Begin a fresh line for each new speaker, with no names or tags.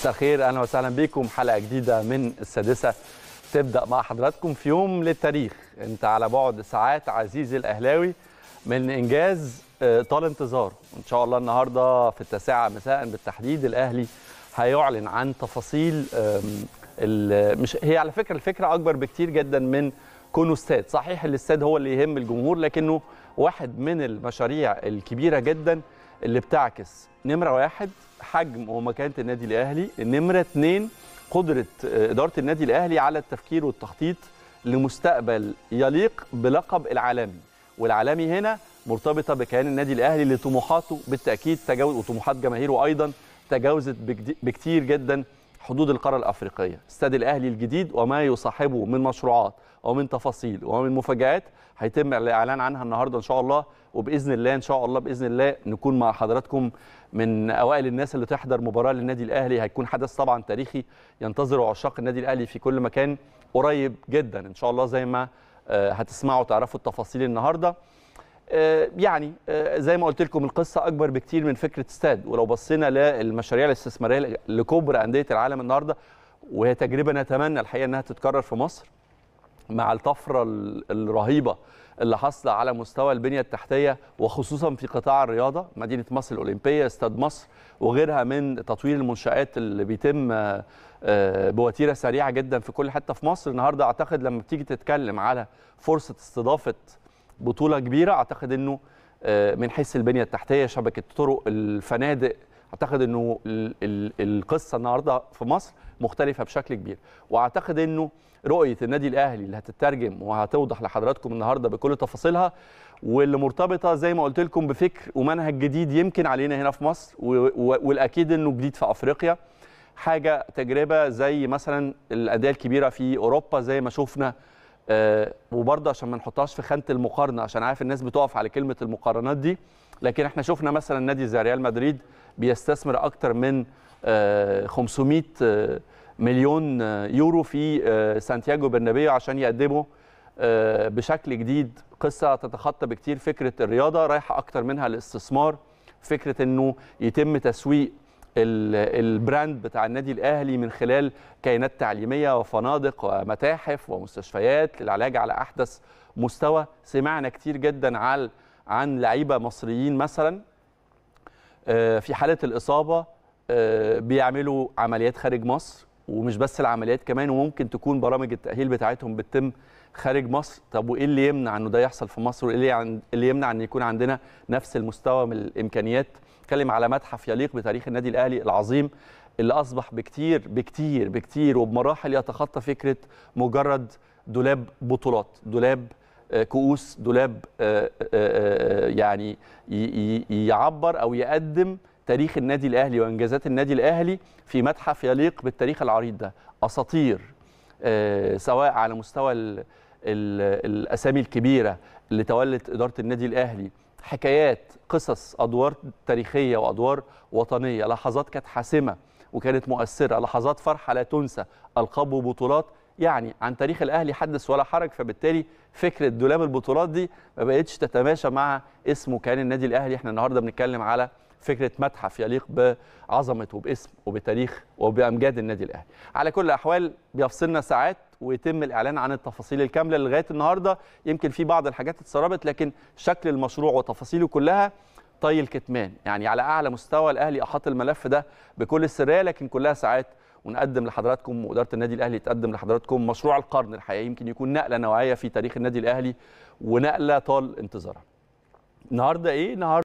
مساء الخير اهلا وسهلا بكم حلقه جديده من السادسه تبدا مع حضراتكم في يوم للتاريخ انت على بعد ساعات عزيزي الاهلاوي من انجاز آه، طال انتظاره ان شاء الله النهارده في التاسعه مساء بالتحديد الاهلي هيعلن عن تفاصيل مش هي على فكره الفكره اكبر بكتير جدا من كونه استاد صحيح الاستاد هو اللي يهم الجمهور لكنه واحد من المشاريع الكبيره جدا اللي بتعكس نمره واحد حجم ومكانه النادي الاهلي نمره اثنين قدره آه، اداره النادي الاهلي على التفكير والتخطيط لمستقبل يليق بلقب العالمي والعالمي هنا مرتبطه بكيان النادي الاهلي اللي طموحاته بالتاكيد تجاوز وطموحات جماهيره ايضا تجاوزت بكتير جدا حدود القاره الافريقيه استاد الاهلي الجديد وما يصاحبه من مشروعات ومن تفاصيل ومن مفاجات هيتم الاعلان عنها النهارده ان شاء الله وباذن الله ان شاء الله باذن الله نكون مع حضراتكم من اوائل الناس اللي تحضر مباراه للنادي الاهلي هيكون حدث طبعا تاريخي ينتظره عشاق النادي الاهلي في كل مكان قريب جدا ان شاء الله زي ما آه، هتسمعوا تعرفوا التفاصيل النهارده آه، يعني آه، زي ما قلت لكم القصه اكبر بكتير من فكره استاد ولو بصينا للمشاريع الاستثماريه لكبرى انديه العالم النهارده وهي تجربه نتمنى الحقيقه انها تتكرر في مصر مع الطفره الرهيبه اللي حاصله على مستوى البنيه التحتيه وخصوصا في قطاع الرياضه مدينه مصر الاولمبيه استاد مصر وغيرها من تطوير المنشات اللي بيتم آه، بوتيره سريعه جدا في كل حته في مصر النهارده اعتقد لما بتيجي تتكلم على فرصه استضافه بطوله كبيره اعتقد انه آه، من حيث البنيه التحتيه شبكه طرق الفنادق اعتقد انه القصه النهارده في مصر مختلفه بشكل كبير واعتقد انه رؤيه النادي الاهلي اللي هتترجم وهتوضح لحضراتكم النهارده بكل تفاصيلها واللي مرتبطه زي ما قلت لكم بفكر ومنهج جديد يمكن علينا هنا في مصر والاكيد انه جديد في افريقيا حاجه تجربه زي مثلا الانديه الكبيره في اوروبا زي ما شفنا آه وبرضه عشان ما نحطهاش في خانه المقارنه عشان عارف الناس بتقف على كلمه المقارنات دي لكن احنا شفنا مثلا نادي زي ريال مدريد بيستثمر اكتر من آه 500 آه مليون آه، يورو في آه، سانتياغو برنابيو عشان يقدموا آه، بشكل جديد قصه تتخطى بكتير فكره الرياضه رايحه اكتر منها الاستثمار فكره انه يتم تسويق البراند بتاع النادي الاهلي من خلال كيانات تعليميه وفنادق ومتاحف ومستشفيات للعلاج على احدث مستوى سمعنا كتير جدا عن عن لعيبه مصريين مثلا آه، في حاله الاصابه آه، بيعملوا عمليات خارج مصر ومش بس العمليات كمان وممكن تكون برامج التاهيل بتاعتهم بتتم خارج مصر طب وايه اللي يمنع انه ده يحصل في مصر وايه اللي يمنع ان يكون عندنا نفس المستوى من الامكانيات بنتكلم على متحف يليق بتاريخ النادي الاهلي العظيم اللي اصبح بكتير بكتير بكتير وبمراحل يتخطى فكره مجرد دولاب بطولات دولاب آه، كؤوس دولاب آه، آه، يعني يعبر او يقدم تاريخ النادي الاهلي وانجازات النادي الاهلي في متحف يليق بالتاريخ العريض ده اساطير سواء على مستوى الاسامي الكبيره اللي تولت اداره النادي الاهلي حكايات قصص ادوار تاريخيه وادوار وطنيه لحظات كانت حاسمه وكانت مؤثره لحظات فرحه لا تنسى القاب وبطولات يعني عن تاريخ الاهلي حدث ولا حرج فبالتالي فكره دولاب البطولات دي ما بقتش تتماشى مع اسمه كان النادي الاهلي احنا النهارده بنتكلم على فكره متحف يليق بعظمه وباسم وبتاريخ وبامجاد النادي الاهلي على كل الاحوال بيفصلنا ساعات ويتم الاعلان عن التفاصيل الكامله لغايه النهارده يمكن في بعض الحاجات اتسربت لكن شكل المشروع وتفاصيله كلها طي الكتمان يعني على اعلى مستوى الاهلي احاط الملف ده بكل السريه لكن كلها ساعات ونقدم لحضراتكم واداره النادي الاهلي تقدم لحضراتكم مشروع القرن الحقيقه يمكن يكون نقله نوعيه في تاريخ النادي الاهلي ونقله طال انتظارها النهارده ايه النهارده